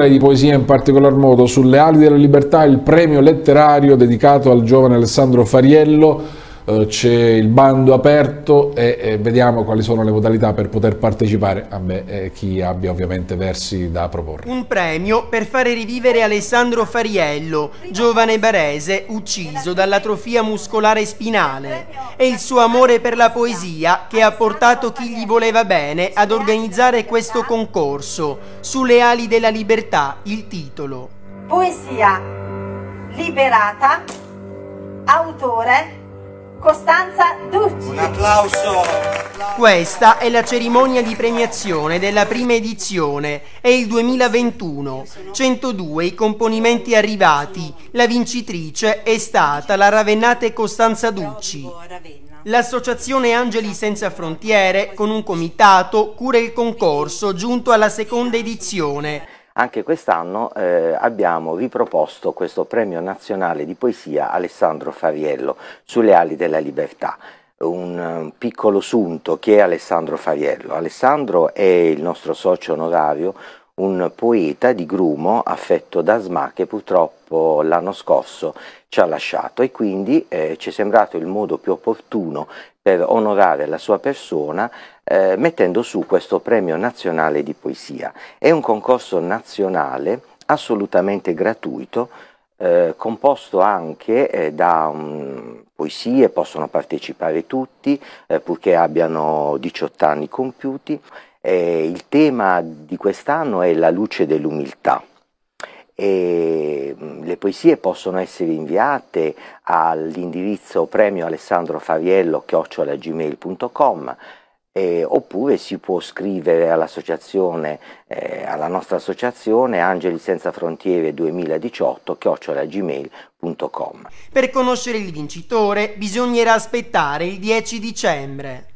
e di poesia in particolar modo, Sulle ali della libertà, il premio letterario dedicato al giovane Alessandro Fariello, eh, c'è il bando aperto e vediamo quali sono le modalità per poter partecipare a me e chi abbia ovviamente versi da proporre. Un premio per fare rivivere Alessandro Fariello, giovane barese ucciso dall'atrofia muscolare spinale e il suo amore per la poesia che ha portato chi gli voleva bene ad organizzare questo concorso sulle ali della libertà, il titolo. Poesia liberata, autore Costanza Ducci. Un applauso. Questa è la cerimonia di premiazione della prima edizione, è il 2021. 102 i componimenti arrivati, la vincitrice è stata la Ravennate Costanza Ducci. L'associazione Angeli Senza Frontiere, con un comitato, cura il concorso giunto alla seconda edizione. Anche quest'anno eh, abbiamo riproposto questo premio nazionale di poesia Alessandro Faviello sulle ali della libertà un eh, piccolo sunto chi è Alessandro Faviello. Alessandro è il nostro socio onorario, un poeta di Grumo affetto da SMA che purtroppo l'anno scorso ci ha lasciato e quindi eh, ci è sembrato il modo più opportuno per onorare la sua persona eh, mettendo su questo premio nazionale di poesia. È un concorso nazionale assolutamente gratuito eh, composto anche eh, da um, poesie, possono partecipare tutti, eh, purché abbiano 18 anni compiuti. Eh, il tema di quest'anno è la luce dell'umiltà. E mm, le poesie possono essere inviate all'indirizzo premio alessandro faviello chiocciolagmail.com eh, oppure si può scrivere all'associazione, eh, alla nostra associazione Angeli Senza Frontiere 2018 chiocciolagmail.com. Per conoscere il vincitore bisognerà aspettare il 10 dicembre.